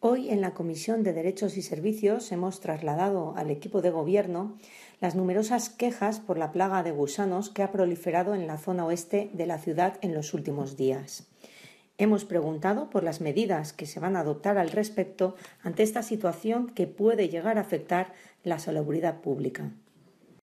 Hoy en la Comisión de Derechos y Servicios hemos trasladado al equipo de gobierno las numerosas quejas por la plaga de gusanos que ha proliferado en la zona oeste de la ciudad en los últimos días. Hemos preguntado por las medidas que se van a adoptar al respecto ante esta situación que puede llegar a afectar la salubridad pública.